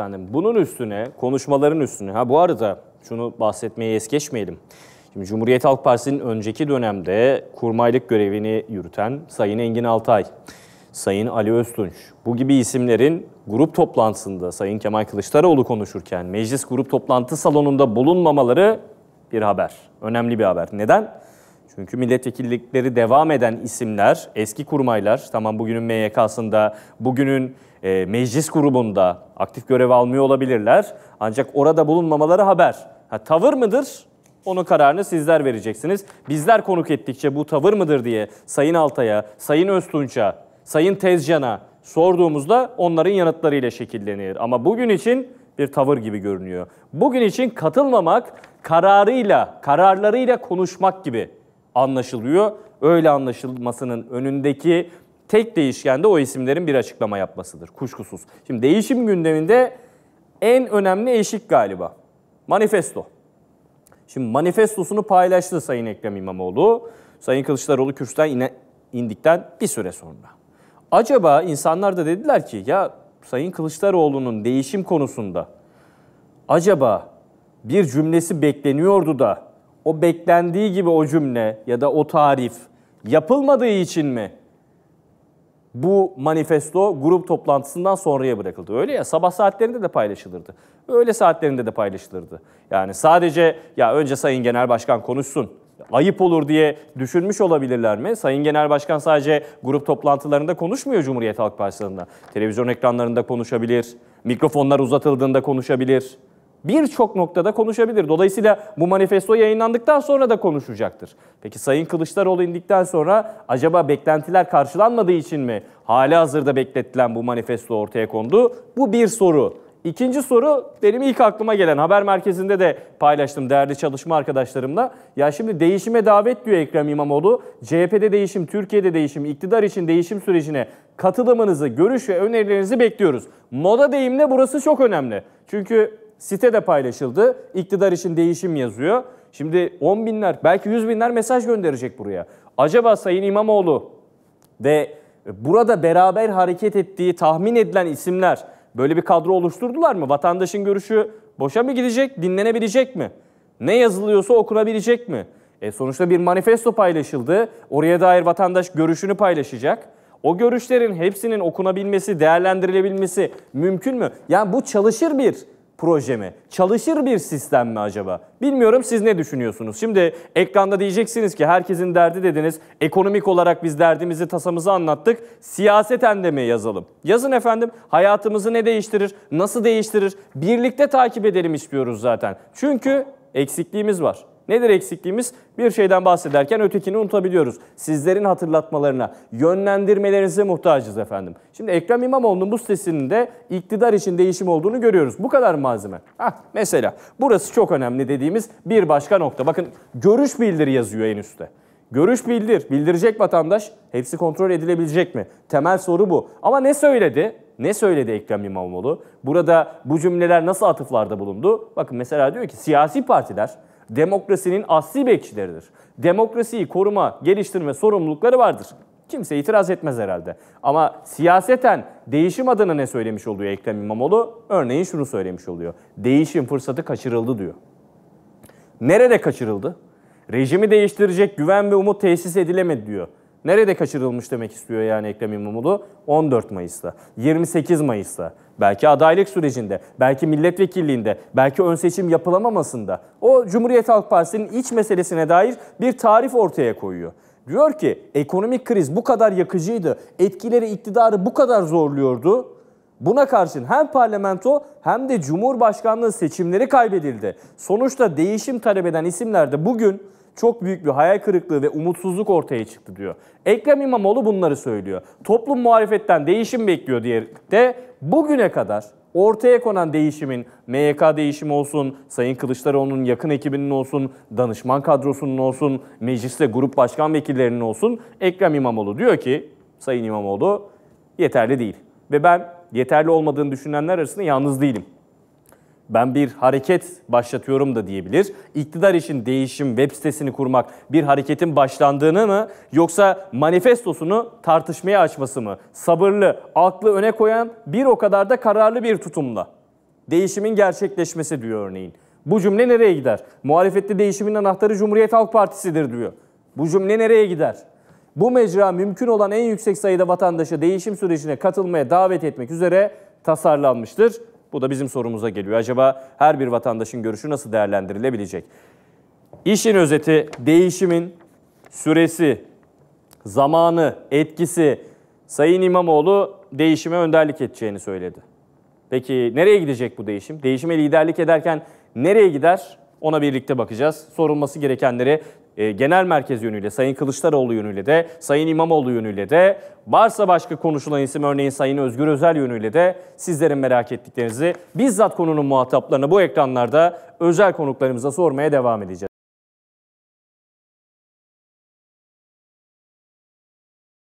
Efendim bunun üstüne, konuşmaların üstüne, ha bu arada şunu bahsetmeyi es geçmeyelim. Şimdi Cumhuriyet Halk Partisi'nin önceki dönemde kurmaylık görevini yürüten Sayın Engin Altay, Sayın Ali Öztunç, bu gibi isimlerin grup toplantısında Sayın Kemal Kılıçdaroğlu konuşurken meclis grup toplantı salonunda bulunmamaları bir haber. Önemli bir haber. Neden? Çünkü milletvekillikleri devam eden isimler, eski kurmaylar, tamam bugünün MYK'sında, bugünün e, meclis grubunda aktif görev almıyor olabilirler. Ancak orada bulunmamaları haber. Ha, tavır mıdır? Onun kararını sizler vereceksiniz. Bizler konuk ettikçe bu tavır mıdır diye Sayın Altay'a, Sayın Öztunç'a, Sayın Tezcan'a sorduğumuzda onların yanıtlarıyla şekillenir. Ama bugün için bir tavır gibi görünüyor. Bugün için katılmamak kararıyla, kararlarıyla konuşmak gibi anlaşılıyor. Öyle anlaşılmasının önündeki Tek değişken de o isimlerin bir açıklama yapmasıdır kuşkusuz. Şimdi değişim gündeminde en önemli eşik galiba. Manifesto. Şimdi manifestosunu paylaştı Sayın Ekrem İmamoğlu. Sayın Kılıçdaroğlu kürsüden ine, indikten bir süre sonra. Acaba insanlar da dediler ki ya Sayın Kılıçdaroğlu'nun değişim konusunda acaba bir cümlesi bekleniyordu da o beklendiği gibi o cümle ya da o tarif yapılmadığı için mi bu manifesto grup toplantısından sonraya bırakıldı. Öyle ya sabah saatlerinde de paylaşılırdı. Öğle saatlerinde de paylaşılırdı. Yani sadece ya önce Sayın Genel Başkan konuşsun. Ayıp olur diye düşünmüş olabilirler mi? Sayın Genel Başkan sadece grup toplantılarında konuşmuyor Cumhuriyet Halk Partisi'nde. Televizyon ekranlarında konuşabilir, mikrofonlar uzatıldığında konuşabilir birçok noktada konuşabilir. Dolayısıyla bu manifesto yayınlandıktan sonra da konuşacaktır. Peki Sayın Kılıçdaroğlu indikten sonra acaba beklentiler karşılanmadığı için mi hali hazırda bekletilen bu manifesto ortaya kondu? Bu bir soru. İkinci soru benim ilk aklıma gelen haber merkezinde de paylaştım değerli çalışma arkadaşlarımla. Ya şimdi değişime davet diyor Ekrem İmamoğlu. CHP'de değişim, Türkiye'de değişim, iktidar için değişim sürecine katılımınızı, görüş ve önerilerinizi bekliyoruz. Moda deyimle burası çok önemli. Çünkü Site de paylaşıldı. İktidar için değişim yazıyor. Şimdi on binler belki yüz binler mesaj gönderecek buraya. Acaba Sayın İmamoğlu ve burada beraber hareket ettiği tahmin edilen isimler böyle bir kadro oluşturdular mı? Vatandaşın görüşü boşa mı gidecek, dinlenebilecek mi? Ne yazılıyorsa okunabilecek mi? E sonuçta bir manifesto paylaşıldı. Oraya dair vatandaş görüşünü paylaşacak. O görüşlerin hepsinin okunabilmesi, değerlendirilebilmesi mümkün mü? Yani bu çalışır bir proje mi? Çalışır bir sistem mi acaba? Bilmiyorum siz ne düşünüyorsunuz? Şimdi ekranda diyeceksiniz ki herkesin derdi dediniz. Ekonomik olarak biz derdimizi tasamızı anlattık. Siyaseten de mi yazalım? Yazın efendim hayatımızı ne değiştirir? Nasıl değiştirir? Birlikte takip edelim istiyoruz zaten. Çünkü eksikliğimiz var. Nedir eksikliğimiz? Bir şeyden bahsederken ötekini unutabiliyoruz. Sizlerin hatırlatmalarına, yönlendirmelerinize muhtacız efendim. Şimdi Ekrem İmamoğlu'nun bu sitesinin de iktidar için değişim olduğunu görüyoruz. Bu kadar malzeme. Hah, mesela burası çok önemli dediğimiz bir başka nokta. Bakın görüş bildiri yazıyor en üstte. Görüş bildir. Bildirecek vatandaş. Hepsi kontrol edilebilecek mi? Temel soru bu. Ama ne söyledi? Ne söyledi Ekrem İmamoğlu? Burada bu cümleler nasıl atıflarda bulundu? Bakın mesela diyor ki siyasi partiler Demokrasinin asli bekçileridir. Demokrasiyi koruma, geliştirme sorumlulukları vardır. Kimse itiraz etmez herhalde. Ama siyaseten değişim adına ne söylemiş oluyor Ekrem İmamoğlu? Örneğin şunu söylemiş oluyor. Değişim fırsatı kaçırıldı diyor. Nerede kaçırıldı? Rejimi değiştirecek güven ve umut tesis edilemedi diyor. Nerede kaçırılmış demek istiyor yani Ekrem İmamoğlu? 14 Mayıs'ta, 28 Mayıs'ta, belki adaylık sürecinde, belki milletvekilliğinde, belki ön seçim yapılamamasında o Cumhuriyet Halk Partisi'nin iç meselesine dair bir tarif ortaya koyuyor. Diyor ki ekonomik kriz bu kadar yakıcıydı, etkileri iktidarı bu kadar zorluyordu. Buna karşın hem parlamento hem de cumhurbaşkanlığı seçimleri kaybedildi. Sonuçta değişim talep eden isimler de bugün çok büyük bir hayal kırıklığı ve umutsuzluk ortaya çıktı diyor. Ekrem İmamoğlu bunları söylüyor. Toplum muhalefetten değişim bekliyor diye de bugüne kadar ortaya konan değişimin MYK değişimi olsun, Sayın Kılıçdaroğlu'nun yakın ekibinin olsun, danışman kadrosunun olsun, mecliste grup başkan vekillerinin olsun Ekrem İmamoğlu diyor ki Sayın İmamoğlu yeterli değil. Ve ben yeterli olmadığını düşünenler arasında yalnız değilim ben bir hareket başlatıyorum da diyebilir. İktidar için değişim web sitesini kurmak bir hareketin başlandığını mı yoksa manifestosunu tartışmaya açması mı? Sabırlı, aklı öne koyan bir o kadar da kararlı bir tutumla. Değişimin gerçekleşmesi diyor örneğin. Bu cümle nereye gider? Muhalefette değişimin anahtarı Cumhuriyet Halk Partisi'dir diyor. Bu cümle nereye gider? Bu mecra mümkün olan en yüksek sayıda vatandaşı değişim sürecine katılmaya davet etmek üzere tasarlanmıştır. Bu da bizim sorumuza geliyor. Acaba her bir vatandaşın görüşü nasıl değerlendirilebilecek? İşin özeti değişimin süresi, zamanı, etkisi Sayın İmamoğlu değişime önderlik edeceğini söyledi. Peki nereye gidecek bu değişim? Değişime liderlik ederken nereye gider? Ona birlikte bakacağız. Sorulması gerekenleri e, genel merkez yönüyle, Sayın Kılıçdaroğlu yönüyle de, Sayın İmamoğlu yönüyle de, varsa başka konuşulan isim örneğin Sayın Özgür Özel yönüyle de sizlerin merak ettiklerinizi bizzat konunun muhataplarına bu ekranlarda özel konuklarımıza sormaya devam edeceğiz.